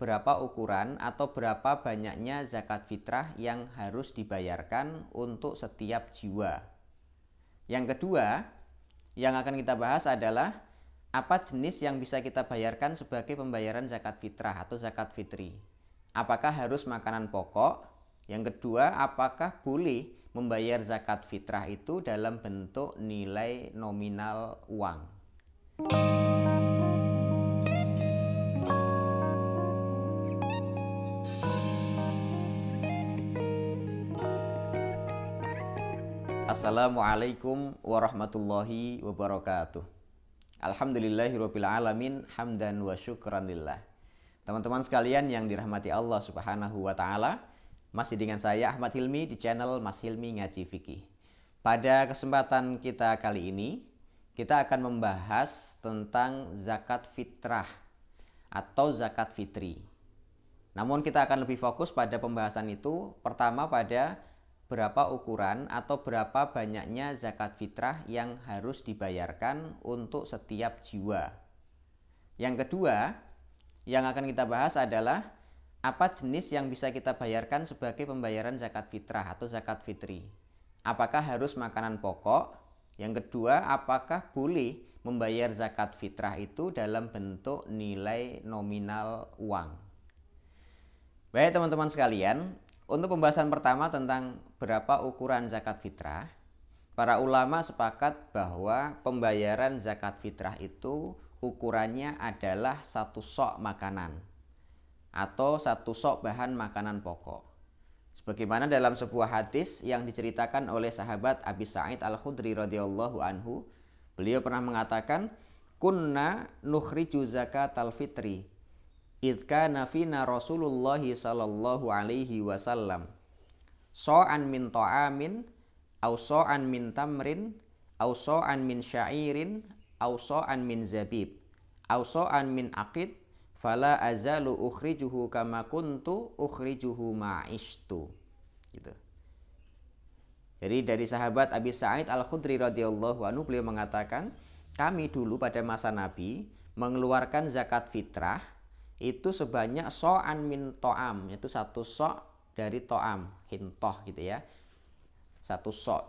berapa ukuran atau berapa banyaknya zakat fitrah yang harus dibayarkan untuk setiap jiwa. Yang kedua, yang akan kita bahas adalah apa jenis yang bisa kita bayarkan sebagai pembayaran zakat fitrah atau zakat fitri. Apakah harus makanan pokok? Yang kedua, apakah boleh membayar zakat fitrah itu dalam bentuk nilai nominal uang? Assalamualaikum warahmatullahi wabarakatuh. Alhamdulillahirabbil alamin hamdan wa syukran Teman-teman sekalian yang dirahmati Allah Subhanahu wa taala, masih dengan saya Ahmad Hilmi di channel Mas Hilmi Ngaji Fikih. Pada kesempatan kita kali ini, kita akan membahas tentang zakat fitrah atau zakat fitri. Namun kita akan lebih fokus pada pembahasan itu pertama pada berapa ukuran atau berapa banyaknya zakat fitrah yang harus dibayarkan untuk setiap jiwa. Yang kedua, yang akan kita bahas adalah apa jenis yang bisa kita bayarkan sebagai pembayaran zakat fitrah atau zakat fitri. Apakah harus makanan pokok? Yang kedua, apakah boleh membayar zakat fitrah itu dalam bentuk nilai nominal uang? Baik teman-teman sekalian, untuk pembahasan pertama tentang berapa ukuran zakat fitrah, para ulama sepakat bahwa pembayaran zakat fitrah itu ukurannya adalah satu sok makanan atau satu sok bahan makanan pokok. Sebagaimana dalam sebuah hadis yang diceritakan oleh sahabat Abi Sa'id Al-Khudri radhiyallahu anhu, beliau pernah mengatakan, "Kunna nukhriju zakat al-fitri idka nafina Rasulullah sallallahu alaihi wasallam so'an min ta'amin au so'an min tamrin au so'an min syairin au so'an min zabib au so'an min aqid fala azalu ukhrijuhu kama kuntu ukhrijuhu ma'ishtu gitu jadi dari sahabat Abi Sa'id Al-Khudri radhiyallahu anhu beliau mengatakan kami dulu pada masa Nabi mengeluarkan zakat fitrah itu sebanyak so'an min to'am itu satu so' dari to'am hintoh gitu ya satu so'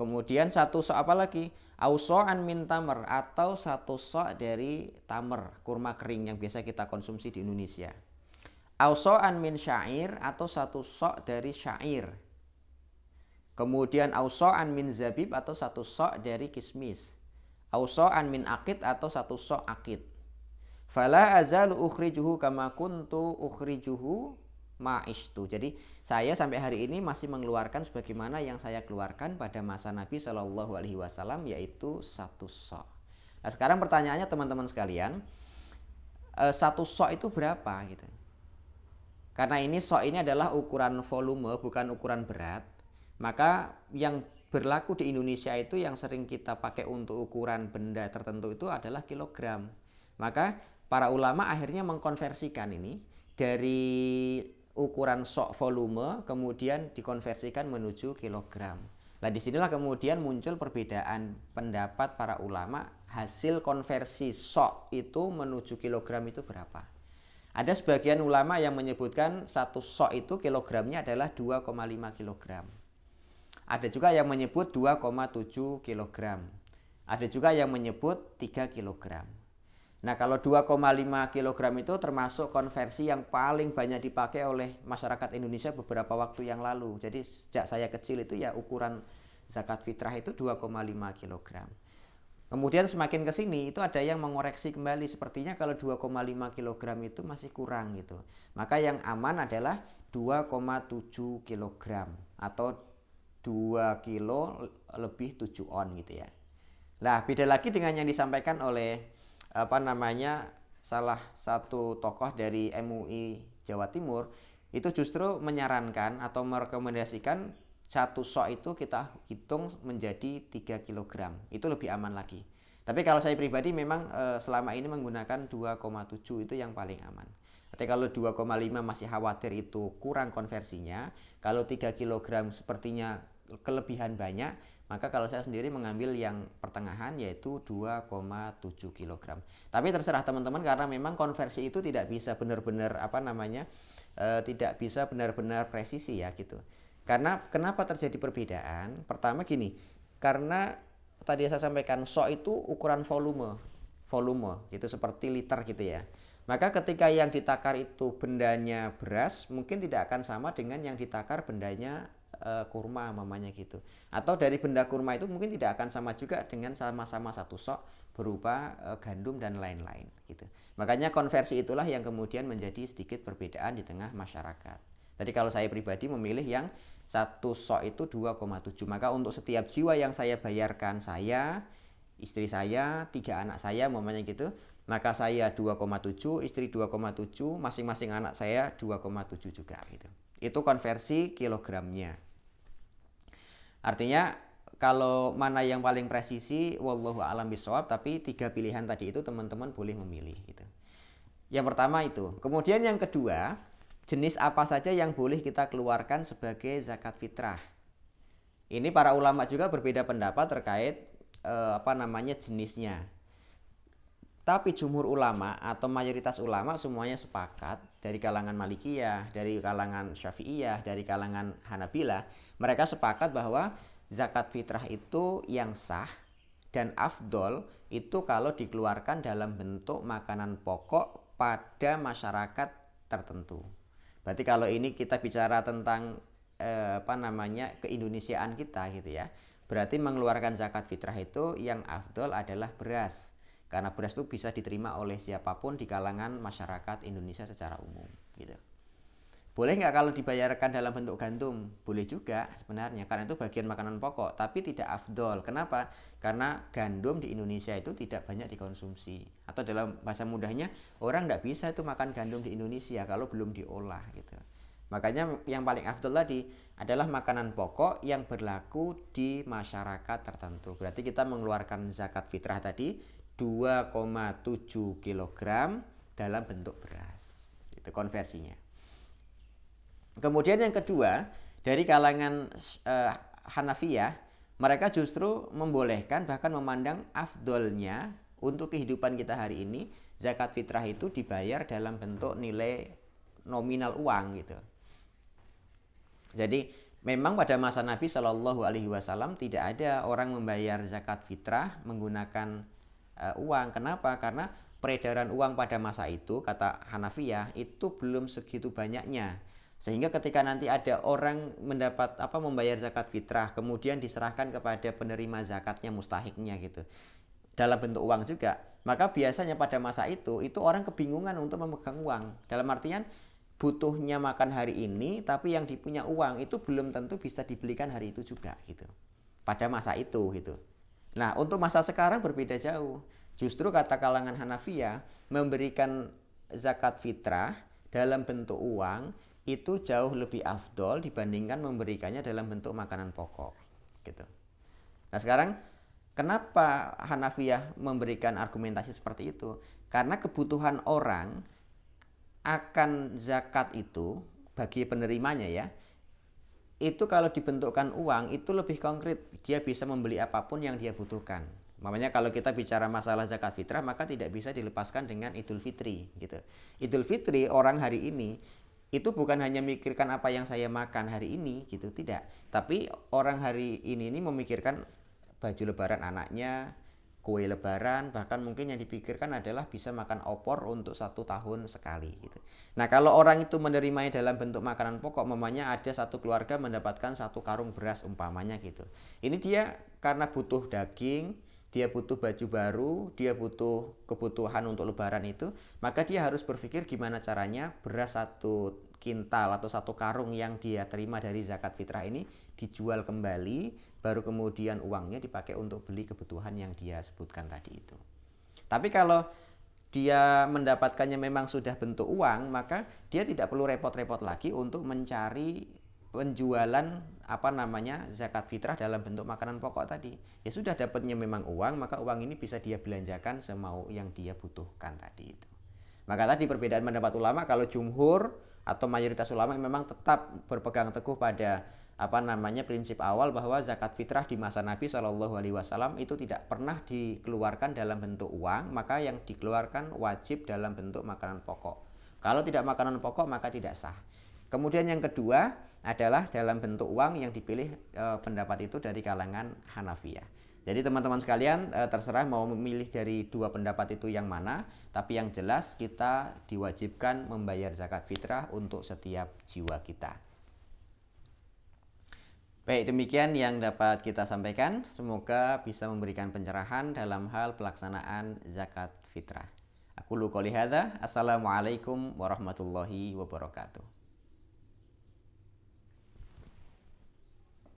kemudian satu so' apa lagi au so'an min tamer atau satu so' dari tamer kurma kering yang biasa kita konsumsi di Indonesia au so'an min syair atau satu so' dari syair kemudian au so'an min zabib atau satu so' dari kismis au so'an min akid atau satu so' akid Fala azalu ukhrijuhu kama kuntu ukhrijuhu ma'ishtu. Jadi saya sampai hari ini masih mengeluarkan sebagaimana yang saya keluarkan pada masa Nabi Shallallahu alaihi wasallam yaitu satu sok. Nah, sekarang pertanyaannya teman-teman sekalian, e, satu sok itu berapa gitu? Karena ini sok ini adalah ukuran volume bukan ukuran berat, maka yang berlaku di Indonesia itu yang sering kita pakai untuk ukuran benda tertentu itu adalah kilogram. Maka para ulama akhirnya mengkonversikan ini dari ukuran sok volume kemudian dikonversikan menuju kilogram. Nah disinilah kemudian muncul perbedaan pendapat para ulama hasil konversi sok itu menuju kilogram itu berapa. Ada sebagian ulama yang menyebutkan satu sok itu kilogramnya adalah 2,5 kilogram. Ada juga yang menyebut 2,7 kilogram. Ada juga yang menyebut 3 kilogram. Nah, kalau 2,5 kg itu termasuk konversi yang paling banyak dipakai oleh masyarakat Indonesia beberapa waktu yang lalu. Jadi sejak saya kecil itu ya ukuran zakat fitrah itu 2,5 kg. Kemudian semakin ke sini itu ada yang mengoreksi kembali sepertinya kalau 2,5 kg itu masih kurang gitu. Maka yang aman adalah 2,7 kg atau 2 kilo lebih 7 on gitu ya. Nah, beda lagi dengan yang disampaikan oleh apa namanya salah satu tokoh dari MUI Jawa Timur itu justru menyarankan atau merekomendasikan satu sok itu kita hitung menjadi 3 kg itu lebih aman lagi tapi kalau saya pribadi memang e, selama ini menggunakan 2,7 itu yang paling aman tapi kalau 2,5 masih khawatir itu kurang konversinya kalau 3 kg sepertinya kelebihan banyak maka kalau saya sendiri mengambil yang pertengahan yaitu 2,7 kg. Tapi terserah teman-teman karena memang konversi itu tidak bisa benar-benar apa namanya e, tidak bisa benar-benar presisi ya gitu. Karena kenapa terjadi perbedaan? Pertama gini, karena tadi saya sampaikan so itu ukuran volume, volume itu seperti liter gitu ya. Maka ketika yang ditakar itu bendanya beras, mungkin tidak akan sama dengan yang ditakar bendanya uh, kurma mamanya gitu atau dari benda kurma itu mungkin tidak akan sama juga dengan sama-sama satu sok berupa uh, gandum dan lain-lain gitu makanya konversi itulah yang kemudian menjadi sedikit perbedaan di tengah masyarakat Jadi kalau saya pribadi memilih yang satu sok itu 2,7 maka untuk setiap jiwa yang saya bayarkan saya istri saya, tiga anak saya, mamanya gitu. Maka saya 2,7, istri 2,7, masing-masing anak saya 2,7 juga gitu. Itu konversi kilogramnya. Artinya kalau mana yang paling presisi, wallahu alam bisawab, tapi tiga pilihan tadi itu teman-teman boleh memilih gitu. Yang pertama itu. Kemudian yang kedua, jenis apa saja yang boleh kita keluarkan sebagai zakat fitrah. Ini para ulama juga berbeda pendapat terkait eh, apa namanya jenisnya. Tapi jumhur ulama atau mayoritas ulama semuanya sepakat dari kalangan Malikiyah, dari kalangan Syafi'iyah, dari kalangan Hanabilah, mereka sepakat bahwa zakat fitrah itu yang sah dan afdol itu kalau dikeluarkan dalam bentuk makanan pokok pada masyarakat tertentu. Berarti kalau ini kita bicara tentang eh, apa namanya keindonesiaan kita gitu ya. Berarti mengeluarkan zakat fitrah itu yang afdol adalah beras karena beras itu bisa diterima oleh siapapun di kalangan masyarakat Indonesia secara umum gitu. Boleh nggak kalau dibayarkan dalam bentuk gandum? Boleh juga sebenarnya, karena itu bagian makanan pokok, tapi tidak afdol. Kenapa? Karena gandum di Indonesia itu tidak banyak dikonsumsi. Atau dalam bahasa mudahnya, orang nggak bisa itu makan gandum di Indonesia kalau belum diolah gitu. Makanya yang paling afdol tadi adalah makanan pokok yang berlaku di masyarakat tertentu. Berarti kita mengeluarkan zakat fitrah tadi 2,7 kg dalam bentuk beras. Itu konversinya. Kemudian yang kedua, dari kalangan uh, Hanafiyah, mereka justru membolehkan bahkan memandang afdolnya untuk kehidupan kita hari ini zakat fitrah itu dibayar dalam bentuk nilai nominal uang gitu. Jadi memang pada masa Nabi Shallallahu Alaihi Wasallam tidak ada orang membayar zakat fitrah menggunakan uh, uang. Kenapa? Karena peredaran uang pada masa itu, kata Hanafiyah itu belum segitu banyaknya. Sehingga ketika nanti ada orang mendapat apa membayar zakat fitrah, kemudian diserahkan kepada penerima zakatnya mustahiknya gitu. Dalam bentuk uang juga. Maka biasanya pada masa itu itu orang kebingungan untuk memegang uang. Dalam artian butuhnya makan hari ini tapi yang dipunya uang itu belum tentu bisa dibelikan hari itu juga gitu pada masa itu gitu Nah, untuk masa sekarang berbeda jauh. Justru kata kalangan Hanafiya memberikan zakat fitrah dalam bentuk uang itu jauh lebih afdol dibandingkan memberikannya dalam bentuk makanan pokok. Gitu. Nah, sekarang kenapa Hanafiyah memberikan argumentasi seperti itu? Karena kebutuhan orang akan zakat itu bagi penerimanya ya itu kalau dibentukkan uang itu lebih konkret dia bisa membeli apapun yang dia butuhkan makanya kalau kita bicara masalah zakat fitrah maka tidak bisa dilepaskan dengan idul fitri gitu idul fitri orang hari ini itu bukan hanya memikirkan apa yang saya makan hari ini gitu tidak tapi orang hari ini ini memikirkan baju lebaran anaknya kue lebaran bahkan mungkin yang dipikirkan adalah bisa makan opor untuk satu tahun sekali gitu. Nah kalau orang itu menerimanya dalam bentuk makanan pokok memangnya ada satu keluarga mendapatkan satu karung beras umpamanya gitu. Ini dia karena butuh daging, dia butuh baju baru, dia butuh kebutuhan untuk lebaran itu, maka dia harus berpikir gimana caranya beras satu kintal atau satu karung yang dia terima dari zakat fitrah ini dijual kembali, baru kemudian uangnya dipakai untuk beli kebutuhan yang dia sebutkan tadi itu. Tapi kalau dia mendapatkannya memang sudah bentuk uang, maka dia tidak perlu repot-repot lagi untuk mencari penjualan apa namanya zakat fitrah dalam bentuk makanan pokok tadi. Ya sudah dapatnya memang uang, maka uang ini bisa dia belanjakan semau yang dia butuhkan tadi itu. Maka tadi perbedaan pendapat ulama kalau jumhur atau mayoritas ulama yang memang tetap berpegang teguh pada apa namanya prinsip awal bahwa zakat fitrah di masa Nabi Shallallahu Alaihi Wasallam itu tidak pernah dikeluarkan dalam bentuk uang maka yang dikeluarkan wajib dalam bentuk makanan pokok kalau tidak makanan pokok maka tidak sah kemudian yang kedua adalah dalam bentuk uang yang dipilih e, pendapat itu dari kalangan Hanafiyah jadi teman-teman sekalian eh, terserah mau memilih dari dua pendapat itu yang mana, tapi yang jelas kita diwajibkan membayar zakat fitrah untuk setiap jiwa kita. Baik, demikian yang dapat kita sampaikan. Semoga bisa memberikan pencerahan dalam hal pelaksanaan zakat fitrah. Aku lu Assalamualaikum warahmatullahi wabarakatuh.